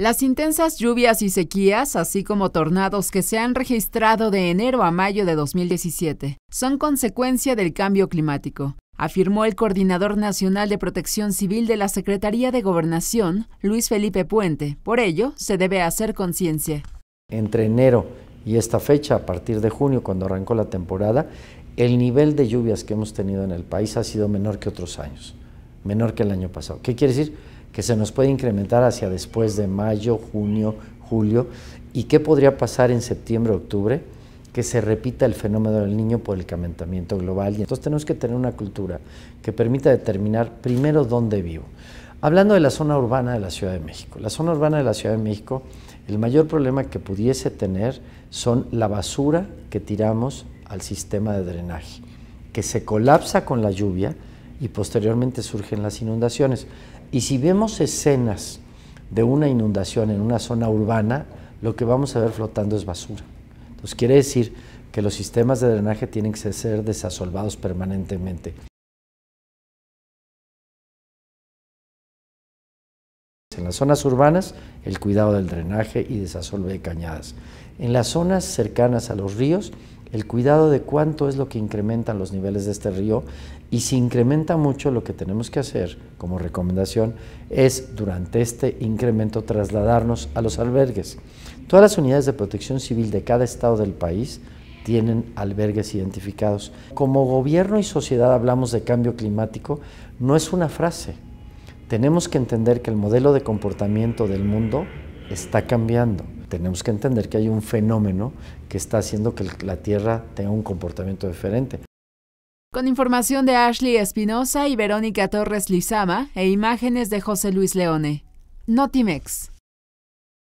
Las intensas lluvias y sequías, así como tornados que se han registrado de enero a mayo de 2017, son consecuencia del cambio climático, afirmó el Coordinador Nacional de Protección Civil de la Secretaría de Gobernación, Luis Felipe Puente. Por ello, se debe hacer conciencia. Entre enero y esta fecha, a partir de junio, cuando arrancó la temporada, el nivel de lluvias que hemos tenido en el país ha sido menor que otros años, menor que el año pasado. ¿Qué quiere decir? que se nos puede incrementar hacia después de mayo, junio, julio, y qué podría pasar en septiembre, octubre, que se repita el fenómeno del niño por el calentamiento global. Y entonces tenemos que tener una cultura que permita determinar primero dónde vivo. Hablando de la zona urbana de la Ciudad de México, la zona urbana de la Ciudad de México, el mayor problema que pudiese tener son la basura que tiramos al sistema de drenaje, que se colapsa con la lluvia, y posteriormente surgen las inundaciones. Y si vemos escenas de una inundación en una zona urbana, lo que vamos a ver flotando es basura. Entonces quiere decir que los sistemas de drenaje tienen que ser desasolvados permanentemente. En las zonas urbanas, el cuidado del drenaje y desasolve de cañadas. En las zonas cercanas a los ríos, el cuidado de cuánto es lo que incrementan los niveles de este río y si incrementa mucho lo que tenemos que hacer como recomendación es durante este incremento trasladarnos a los albergues. Todas las unidades de protección civil de cada estado del país tienen albergues identificados. Como gobierno y sociedad hablamos de cambio climático, no es una frase. Tenemos que entender que el modelo de comportamiento del mundo está cambiando tenemos que entender que hay un fenómeno que está haciendo que la Tierra tenga un comportamiento diferente. Con información de Ashley Espinosa y Verónica Torres Lizama e imágenes de José Luis Leone. Notimex.